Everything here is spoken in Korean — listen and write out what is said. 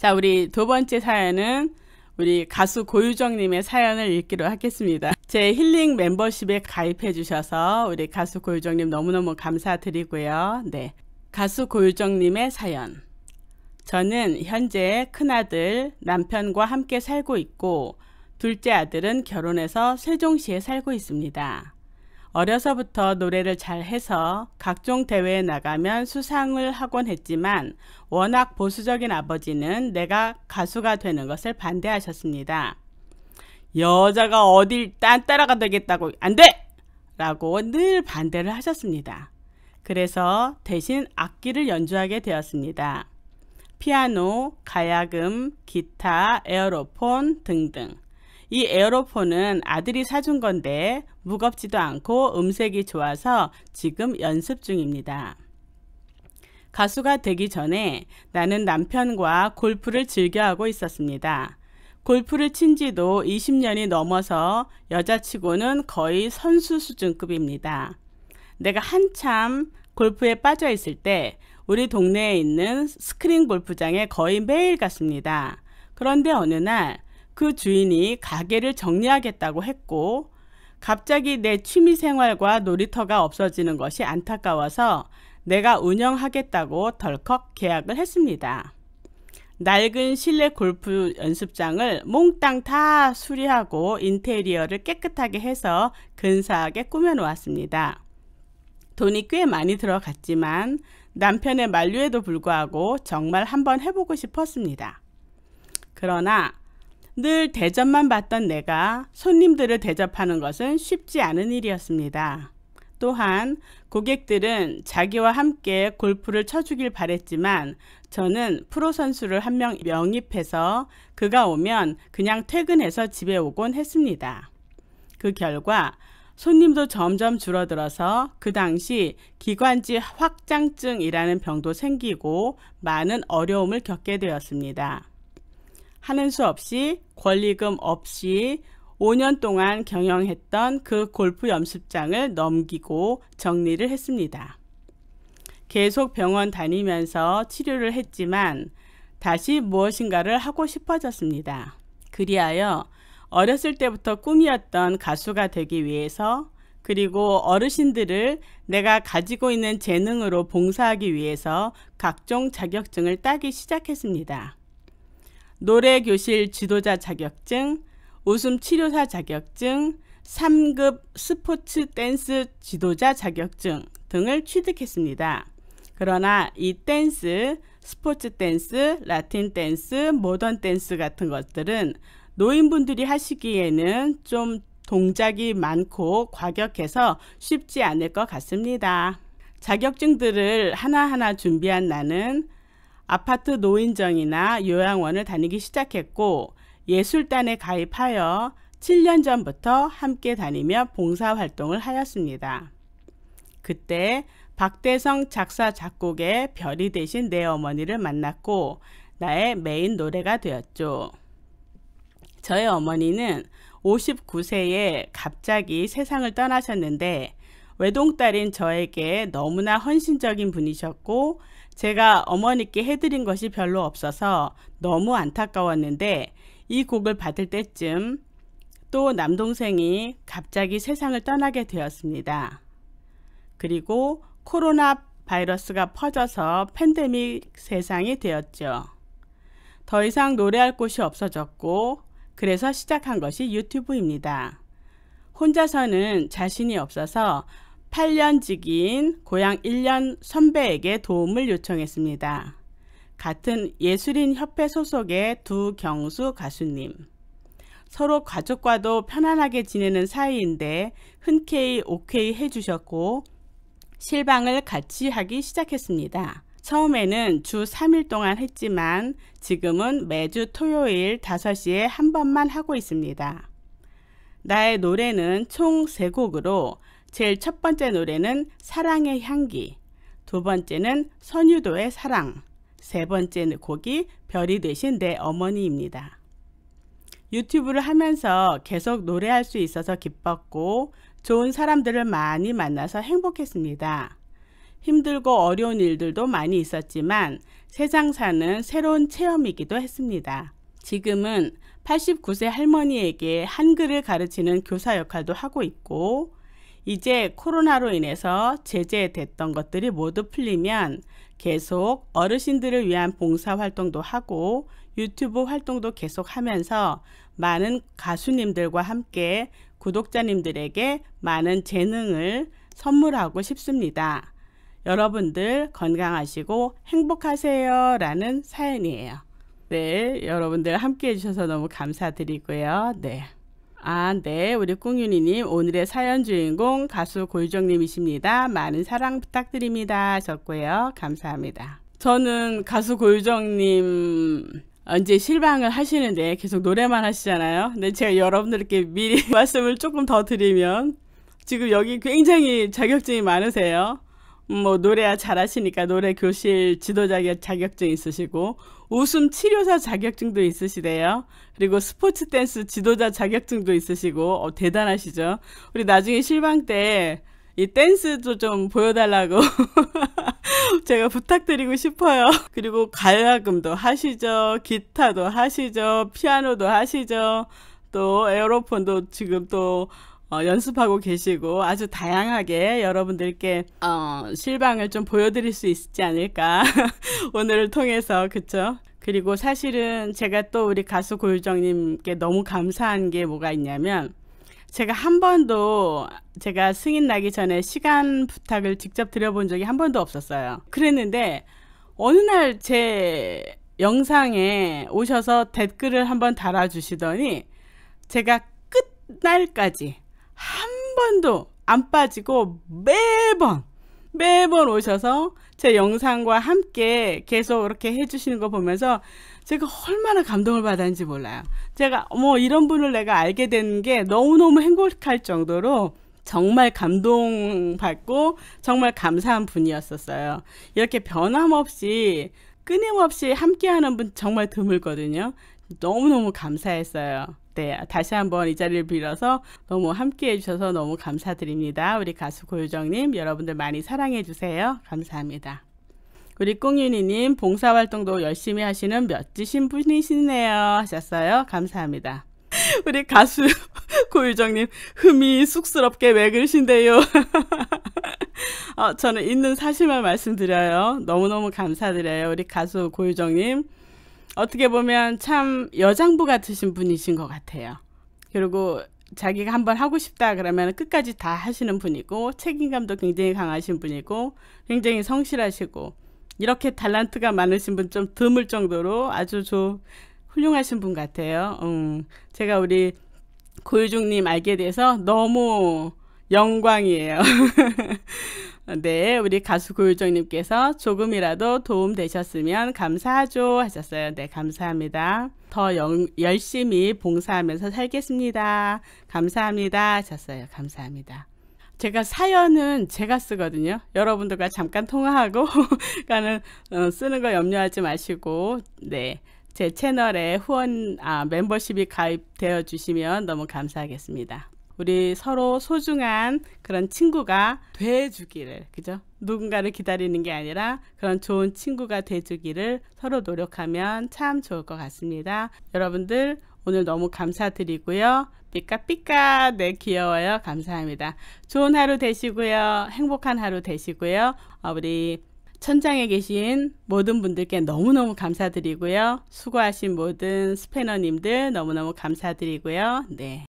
자, 우리 두 번째 사연은 우리 가수 고유정님의 사연을 읽기로 하겠습니다. 제 힐링 멤버십에 가입해 주셔서 우리 가수 고유정님 너무너무 감사드리고요. 네. 가수 고유정님의 사연. 저는 현재 큰아들 남편과 함께 살고 있고, 둘째 아들은 결혼해서 세종시에 살고 있습니다. 어려서부터 노래를 잘해서 각종 대회에 나가면 수상을 하곤 했지만 워낙 보수적인 아버지는 내가 가수가 되는 것을 반대하셨습니다. 여자가 어딜 딴 따라가 되겠다고 안 돼! 라고 늘 반대를 하셨습니다. 그래서 대신 악기를 연주하게 되었습니다. 피아노, 가야금, 기타, 에어로폰 등등. 이 에어로폰은 아들이 사준 건데 무겁지도 않고 음색이 좋아서 지금 연습 중입니다. 가수가 되기 전에 나는 남편과 골프를 즐겨하고 있었습니다. 골프를 친 지도 20년이 넘어서 여자치고는 거의 선수 수준급입니다. 내가 한참 골프에 빠져 있을 때 우리 동네에 있는 스크린 골프장에 거의 매일 갔습니다. 그런데 어느 날그 주인이 가게를 정리하겠다고 했고 갑자기 내 취미 생활과 놀이터가 없어지는 것이 안타까워서 내가 운영하겠다고 덜컥 계약을 했습니다. 낡은 실내 골프 연습장을 몽땅 다 수리하고 인테리어를 깨끗하게 해서 근사하게 꾸며놓았습니다. 돈이 꽤 많이 들어갔지만 남편의 만류에도 불구하고 정말 한번 해보고 싶었습니다. 그러나 늘 대접만 받던 내가 손님들을 대접하는 것은 쉽지 않은 일이었습니다. 또한 고객들은 자기와 함께 골프를 쳐주길 바랬지만 저는 프로 선수를 한 명명입해서 그가 오면 그냥 퇴근해서 집에 오곤 했습니다. 그 결과 손님도 점점 줄어들어서 그 당시 기관지 확장증이라는 병도 생기고 많은 어려움을 겪게 되었습니다. 하는 수 없이 권리금 없이 5년 동안 경영했던 그 골프 연습장을 넘기고 정리를 했습니다. 계속 병원 다니면서 치료를 했지만 다시 무엇인가를 하고 싶어졌습니다. 그리하여 어렸을 때부터 꿈이었던 가수가 되기 위해서 그리고 어르신들을 내가 가지고 있는 재능으로 봉사하기 위해서 각종 자격증을 따기 시작했습니다. 노래교실 지도자 자격증, 웃음 치료사 자격증, 3급 스포츠 댄스 지도자 자격증 등을 취득했습니다. 그러나 이 댄스, 스포츠 댄스, 라틴 댄스, 모던 댄스 같은 것들은 노인분들이 하시기에는 좀 동작이 많고 과격해서 쉽지 않을 것 같습니다. 자격증들을 하나하나 준비한 나는 아파트 노인정이나 요양원을 다니기 시작했고 예술단에 가입하여 7년 전부터 함께 다니며 봉사활동을 하였습니다. 그때 박대성 작사 작곡의 별이 대신 내 어머니를 만났고 나의 메인 노래가 되었죠. 저의 어머니는 59세에 갑자기 세상을 떠나셨는데 외동딸인 저에게 너무나 헌신적인 분이셨고 제가 어머니께 해드린 것이 별로 없어서 너무 안타까웠는데 이 곡을 받을 때쯤 또 남동생이 갑자기 세상을 떠나게 되었습니다. 그리고 코로나 바이러스가 퍼져서 팬데믹 세상이 되었죠. 더 이상 노래할 곳이 없어졌고 그래서 시작한 것이 유튜브입니다. 혼자서는 자신이 없어서 8년직인 고향 1년 선배에게 도움을 요청했습니다. 같은 예술인협회 소속의 두 경수 가수님. 서로 가족과도 편안하게 지내는 사이인데 흔쾌히 오케이 해주셨고 실방을 같이 하기 시작했습니다. 처음에는 주 3일 동안 했지만 지금은 매주 토요일 5시에 한 번만 하고 있습니다. 나의 노래는 총 3곡으로 제일 첫 번째 노래는 사랑의 향기, 두 번째는 선유도의 사랑, 세 번째 곡이 별이 되신 내 어머니입니다. 유튜브를 하면서 계속 노래할 수 있어서 기뻤고 좋은 사람들을 많이 만나서 행복했습니다. 힘들고 어려운 일들도 많이 있었지만 세상 사는 새로운 체험이기도 했습니다. 지금은 89세 할머니에게 한글을 가르치는 교사 역할도 하고 있고 이제 코로나로 인해서 제재됐던 것들이 모두 풀리면 계속 어르신들을 위한 봉사 활동도 하고 유튜브 활동도 계속 하면서 많은 가수님들과 함께 구독자님들에게 많은 재능을 선물하고 싶습니다. 여러분들 건강하시고 행복하세요 라는 사연이에요. 네, 여러분들 함께 해주셔서 너무 감사드리고요. 네. 아, 네. 우리 꿍윤이님 오늘의 사연 주인공 가수 고유정님이십니다. 많은 사랑 부탁드립니다. 하셨고요. 감사합니다. 저는 가수 고유정님 아, 이제 실방을 하시는데 계속 노래만 하시잖아요. 근데 제가 여러분들께 미리 말씀을 조금 더 드리면 지금 여기 굉장히 자격증이 많으세요. 뭐 노래야 잘하시니까 노래 교실 지도자 자격증 있으시고 웃음 치료사 자격증도 있으시대요. 그리고 스포츠 댄스 지도자 자격증도 있으시고 어, 대단하시죠. 우리 나중에 실방 때 이 댄스도 좀 보여달라고 제가 부탁드리고 싶어요. 그리고 가야금도 하시죠. 기타도 하시죠. 피아노도 하시죠. 또 에어로폰도 지금 또 어, 연습하고 계시고 아주 다양하게 여러분들께 어, 실방을 좀 보여드릴 수 있지 않을까 오늘을 통해서 그쵸? 그리고 사실은 제가 또 우리 가수 고유정님께 너무 감사한 게 뭐가 있냐면 제가 한 번도 제가 승인 나기 전에 시간 부탁을 직접 드려본 적이 한 번도 없었어요. 그랬는데 어느 날 제 영상에 오셔서 댓글을 한번 달아주시더니 제가 끝날까지 한 번도 안 빠지고 매번 매번 오셔서 제 영상과 함께 계속 이렇게 해주시는 거 보면서 제가 얼마나 감동을 받았는지 몰라요. 제가 뭐 이런 분을 내가 알게 된 게 너무너무 행복할 정도로 정말 감동받고 정말 감사한 분이었었어요. 이렇게 변함없이 끊임없이 함께하는 분 정말 드물거든요. 너무너무 감사했어요. 네, 다시 한번 이 자리를 빌어서 너무 함께 해주셔서 너무 감사드립니다. 우리 가수 고유정님, 여러분들 많이 사랑해주세요. 감사합니다. 우리 꽁윤이님, 봉사활동도 열심히 하시는 멋지신 분이시네요. 하셨어요. 감사합니다. 우리 가수 고유정님, 흠이 쑥스럽게 왜 그러신데요? 어, 저는 있는 사실만 말씀드려요. 너무너무 감사드려요. 우리 가수 고유정님. 어떻게 보면 참 여장부 같으신 분이신 것 같아요. 그리고 자기가 한번 하고 싶다 그러면 끝까지 다 하시는 분이고 책임감도 굉장히 강하신 분이고 굉장히 성실하시고 이렇게 달란트가 많으신 분 좀 드물 정도로 아주 조, 훌륭하신 분 같아요. 음, 제가 우리 고유중님 알게 돼서 너무 영광이에요. 네, 우리 가수 고유정님께서 조금이라도 도움 되셨으면 감사하죠 하셨어요. 네, 감사합니다. 더 영, 열심히 봉사하면서 살겠습니다. 감사합니다 하셨어요. 감사합니다. 제가 사연은 제가 쓰거든요. 여러분들과 잠깐 통화하고 가는 어, 쓰는 거 염려하지 마시고 네. 제 채널에 후원 아, 멤버십이 가입되어 주시면 너무 감사하겠습니다. 우리 서로 소중한 그런 친구가 돼주기를, 그죠? 누군가를 기다리는 게 아니라 그런 좋은 친구가 돼주기를 서로 노력하면 참 좋을 것 같습니다. 여러분들 오늘 너무 감사드리고요. 삐까삐까 네 귀여워요. 감사합니다. 좋은 하루 되시고요. 행복한 하루 되시고요. 어, 우리 천장에 계신 모든 분들께 너무너무 감사드리고요. 수고하신 모든 스패너님들 너무너무 감사드리고요. 네.